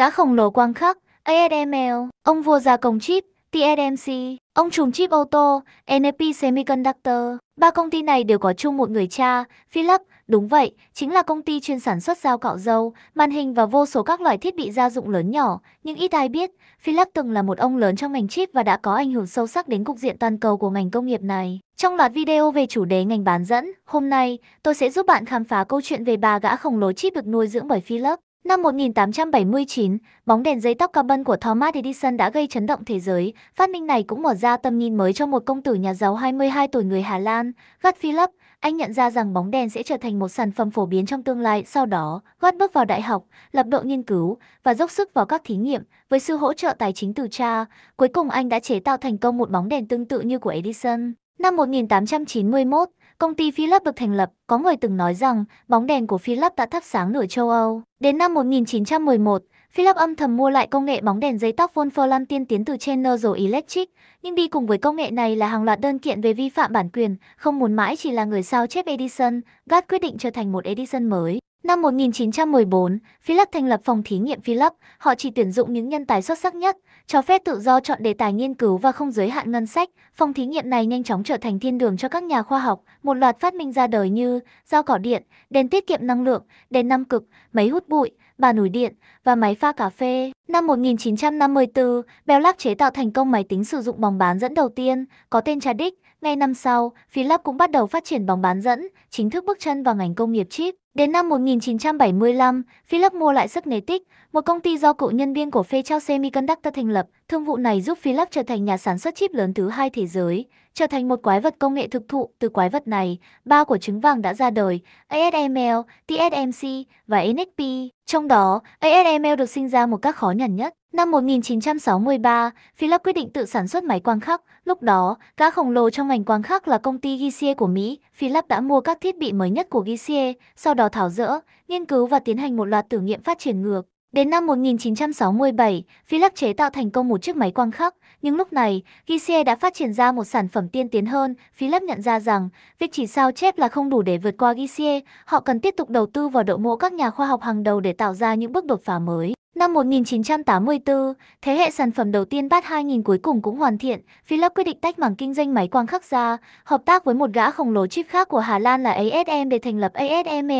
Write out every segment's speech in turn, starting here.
gã khổng lồ quang khắc, ASML, ông vua gia công chip, TSMC, ông trùm chip ô tô, NP Semiconductor. Ba công ty này đều có chung một người cha, Philip, đúng vậy, chính là công ty chuyên sản xuất dao cạo dâu, màn hình và vô số các loại thiết bị gia dụng lớn nhỏ. Nhưng ít ai biết, Philip từng là một ông lớn trong ngành chip và đã có ảnh hưởng sâu sắc đến cục diện toàn cầu của ngành công nghiệp này. Trong loạt video về chủ đề ngành bán dẫn, hôm nay, tôi sẽ giúp bạn khám phá câu chuyện về ba gã khổng lồ chip được nuôi dưỡng bởi Philip. Năm 1879, bóng đèn dây tóc carbon của Thomas Edison đã gây chấn động thế giới. Phát minh này cũng mở ra tầm nhìn mới cho một công tử nhà giàu 22 tuổi người Hà Lan, Gert Philip. Anh nhận ra rằng bóng đèn sẽ trở thành một sản phẩm phổ biến trong tương lai. Sau đó, Gert bước vào đại học, lập đội nghiên cứu và dốc sức vào các thí nghiệm với sự hỗ trợ tài chính từ cha. Cuối cùng anh đã chế tạo thành công một bóng đèn tương tự như của Edison. Năm 1891, công ty Philips được thành lập, có người từng nói rằng bóng đèn của Philips đã thắp sáng nửa châu Âu. Đến năm 1911, Philips âm thầm mua lại công nghệ bóng đèn dây tóc Wolfram tiên tiến từ General Electric, nhưng đi cùng với công nghệ này là hàng loạt đơn kiện về vi phạm bản quyền, không muốn mãi chỉ là người sao chép Edison, Gat quyết định trở thành một Edison mới. Năm 1914, Philips thành lập phòng thí nghiệm Philips, họ chỉ tuyển dụng những nhân tài xuất sắc nhất, cho phép tự do chọn đề tài nghiên cứu và không giới hạn ngân sách. Phòng thí nghiệm này nhanh chóng trở thành thiên đường cho các nhà khoa học, một loạt phát minh ra đời như dao cỏ điện, đèn tiết kiệm năng lượng, đèn năm cực, máy hút bụi, bà nổi điện và máy pha cà phê. Năm 1954, Bell Labs chế tạo thành công máy tính sử dụng bóng bán dẫn đầu tiên, có tên Chadic. Ngay năm sau, Philips cũng bắt đầu phát triển bóng bán dẫn, chính thức bước chân vào ngành công nghiệp chip. Đến năm 1975, Philips mua lại sức Subnetic, một công ty do cựu nhân viên của Fairchild Semiconductor thành lập. Thương vụ này giúp Philips trở thành nhà sản xuất chip lớn thứ hai thế giới, trở thành một quái vật công nghệ thực thụ. Từ quái vật này, ba của trứng vàng đã ra đời, ASML, TSMC và NXP. Trong đó, ASML EML được sinh ra một cách khó nhằn nhất. Năm 1963, Philip quyết định tự sản xuất máy quang khắc. Lúc đó, gã khổng lồ trong ngành quang khắc là công ty Gissier của Mỹ. Philip đã mua các thiết bị mới nhất của Gissier, sau đó tháo rỡ, nghiên cứu và tiến hành một loạt thử nghiệm phát triển ngược. Đến năm 1967, Philips chế tạo thành công một chiếc máy quang khắc, nhưng lúc này, Gisier đã phát triển ra một sản phẩm tiên tiến hơn. Philips nhận ra rằng, việc chỉ sao chép là không đủ để vượt qua Gisier, họ cần tiếp tục đầu tư vào đội ngũ các nhà khoa học hàng đầu để tạo ra những bước đột phá mới. Năm 1984, thế hệ sản phẩm đầu tiên Bat 2000 cuối cùng cũng hoàn thiện, Philips quyết định tách mảng kinh doanh máy quang khắc ra, hợp tác với một gã khổng lồ chip khác của Hà Lan là ASM để thành lập ASML,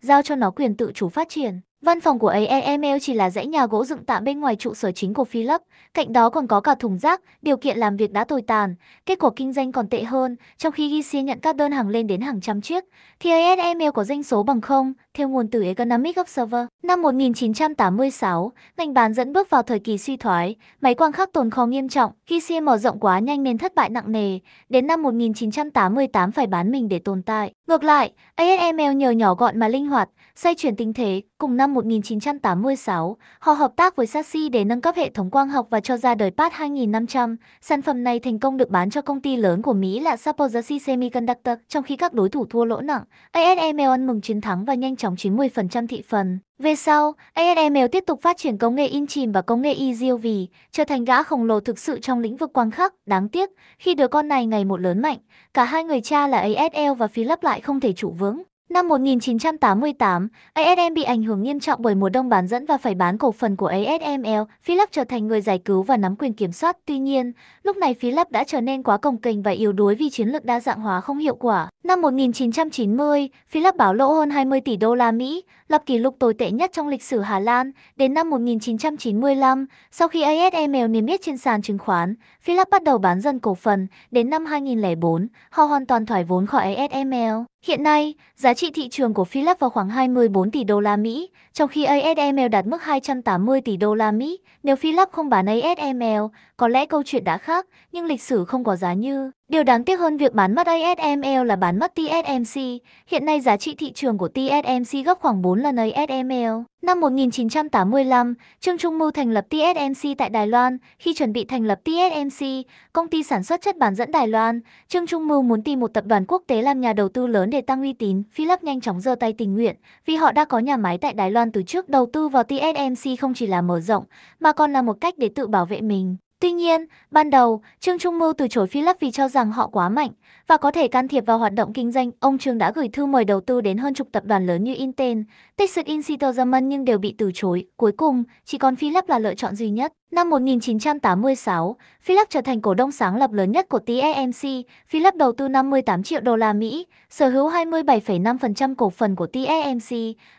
giao cho nó quyền tự chủ phát triển. Văn phòng của AEML chỉ là dãy nhà gỗ dựng tạm bên ngoài trụ sở chính của Philip, cạnh đó còn có cả thùng rác, điều kiện làm việc đã tồi tàn, kết quả kinh doanh còn tệ hơn, trong khi Gixia nhận các đơn hàng lên đến hàng trăm chiếc, thì AEML có doanh số bằng không, theo nguồn từ Economic Observer, năm 1986, ngành bán dẫn bước vào thời kỳ suy thoái, máy quang khắc tồn kho nghiêm trọng, khi xe mở rộng quá nhanh nên thất bại nặng nề, đến năm 1988 phải bán mình để tồn tại. Ngược lại, ASML nhờ nhỏ gọn mà linh hoạt, xoay chuyển tình thế, cùng năm 1986, họ hợp tác với Sassy để nâng cấp hệ thống quang học và cho ra đời Pat 2500. Sản phẩm này thành công được bán cho công ty lớn của Mỹ là Saposacy Semiconductor, trong khi các đối thủ thua lỗ nặng. ASML ăn mừng chiến thắng và nhanh chóng chóng 90% thị phần. Về sau, ASML tiếp tục phát triển công nghệ in chìm và công nghệ EUV, trở thành gã khổng lồ thực sự trong lĩnh vực quang khắc. Đáng tiếc, khi đứa con này ngày một lớn mạnh, cả hai người cha là ASL và Philip lại không thể trụ vững. Năm 1988, ASM bị ảnh hưởng nghiêm trọng bởi mùa đông bán dẫn và phải bán cổ phần của ASML. Philip trở thành người giải cứu và nắm quyền kiểm soát. Tuy nhiên, lúc này Philip đã trở nên quá cồng kềnh và yếu đuối vì chiến lược đa dạng hóa không hiệu quả. Năm 1990, Philip báo lỗ hơn 20 tỷ đô la Mỹ, lập kỷ lục tồi tệ nhất trong lịch sử Hà Lan. Đến năm 1995, sau khi ASML niêm yết trên sàn chứng khoán, Philip bắt đầu bán dần cổ phần. Đến năm 2004, họ hoàn toàn thoái vốn khỏi ASML. Hiện nay, giá trị thị trường của Philips vào khoảng 24 tỷ đô la Mỹ, trong khi ASML đạt mức 280 tỷ đô la Mỹ. Nếu Philips không bán ASML, có lẽ câu chuyện đã khác, nhưng lịch sử không có giá như Điều đáng tiếc hơn việc bán mất ASML là bán mất TSMC. Hiện nay giá trị thị trường của TSMC gấp khoảng 4 lần ASML. Năm 1985, Trương Trung Mưu thành lập TSMC tại Đài Loan. Khi chuẩn bị thành lập TSMC, công ty sản xuất chất bán dẫn Đài Loan, Trương Trung Mưu muốn tìm một tập đoàn quốc tế làm nhà đầu tư lớn để tăng uy tín. Philip nhanh chóng giơ tay tình nguyện vì họ đã có nhà máy tại Đài Loan từ trước. Đầu tư vào TSMC không chỉ là mở rộng mà còn là một cách để tự bảo vệ mình. Tuy nhiên, ban đầu, Trương Trung Mưu từ chối Philip vì cho rằng họ quá mạnh và có thể can thiệp vào hoạt động kinh doanh. Ông Trương đã gửi thư mời đầu tư đến hơn chục tập đoàn lớn như Intel, Texas Instruments nhưng đều bị từ chối. Cuối cùng, chỉ còn Philip là lựa chọn duy nhất. Năm 1986, Philip trở thành cổ đông sáng lập lớn nhất của TSMC. Philip đầu tư 58 triệu đô la Mỹ, sở hữu 27,5% cổ phần của TSMC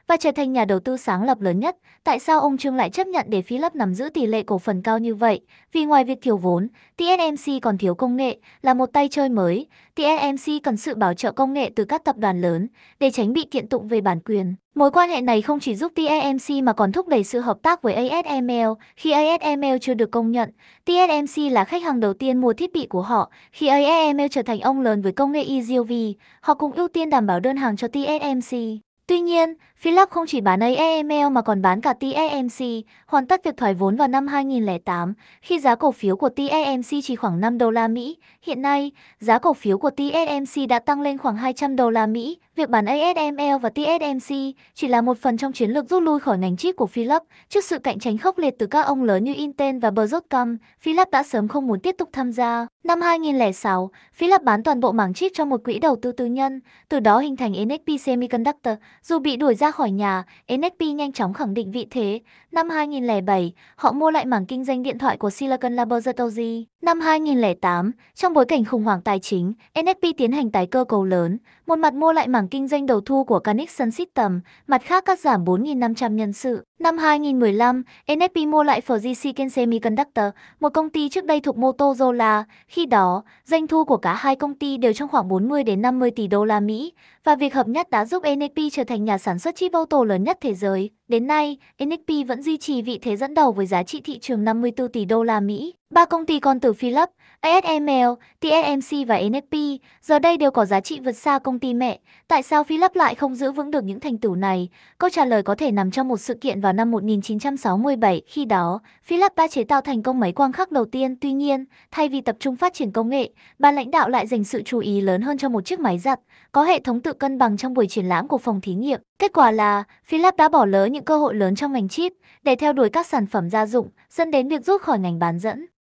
và trở thành nhà đầu tư sáng lập lớn nhất. Tại sao ông Trương lại chấp nhận để Philip nắm giữ tỷ lệ cổ phần cao như vậy? Vì ngoài việc thiếu vốn, TSMC còn thiếu công nghệ, là một tay chơi mới. TSMC cần sự bảo trợ công nghệ từ các tập đoàn lớn để tránh bị kiện tụng về bản quyền. Mối quan hệ này không chỉ giúp TSMC mà còn thúc đẩy sự hợp tác với ASML. Khi ASML chưa được công nhận, TSMC là khách hàng đầu tiên mua thiết bị của họ. Khi ASML trở thành ông lớn với công nghệ EUV, họ cũng ưu tiên đảm bảo đơn hàng cho TSMC. Tuy nhiên, Philips không chỉ bán ASML mà còn bán cả TSMC, hoàn tất việc thoái vốn vào năm 2008, khi giá cổ phiếu của TSMC chỉ khoảng 5 đô la Mỹ. Hiện nay, giá cổ phiếu của TSMC đã tăng lên khoảng 200 đô la Mỹ, Việc bán ASML và TSMC chỉ là một phần trong chiến lược rút lui khỏi ngành chip của Philips. Trước sự cạnh tranh khốc liệt từ các ông lớn như Intel và Broadcom, Philips đã sớm không muốn tiếp tục tham gia. Năm 2006, Philips bán toàn bộ mảng chip cho một quỹ đầu tư tư nhân, từ đó hình thành NXP Semiconductor. Dù bị đuổi ra khỏi nhà, NXP nhanh chóng khẳng định vị thế. Năm 2007, họ mua lại mảng kinh doanh điện thoại của Silicon Laboratory. Năm 2008, trong bối cảnh khủng hoảng tài chính, NFP tiến hành tái cơ cấu lớn, một mặt mua lại mảng kinh doanh đầu thu của Canix System, mặt khác cắt giảm 4.500 nhân sự. Năm 2015, NFP mua lại FGC Ken Semiconductor, một công ty trước đây thuộc Motorola. Khi đó, doanh thu của cả hai công ty đều trong khoảng 40 đến 50 tỷ đô la Mỹ và việc hợp nhất đã giúp NFP trở thành nhà sản xuất chip ô tô lớn nhất thế giới. Đến nay, NXP vẫn duy trì vị thế dẫn đầu với giá trị thị trường 54 tỷ đô la Mỹ. Ba công ty con từ Philips, ASML, TSMC và NXP giờ đây đều có giá trị vượt xa công ty mẹ. Tại sao Philip lại không giữ vững được những thành tựu này? Câu trả lời có thể nằm trong một sự kiện vào năm 1967. Khi đó, Philip đã chế tạo thành công máy quang khắc đầu tiên. Tuy nhiên, thay vì tập trung phát triển công nghệ, ban lãnh đạo lại dành sự chú ý lớn hơn cho một chiếc máy giặt có hệ thống tự cân bằng trong buổi triển lãm của phòng thí nghiệm. Kết quả là, Philip đã bỏ lỡ những cơ hội lớn trong ngành chip để theo đuổi các sản phẩm gia dụng, dẫn đến việc rút khỏi ngành bán dẫn.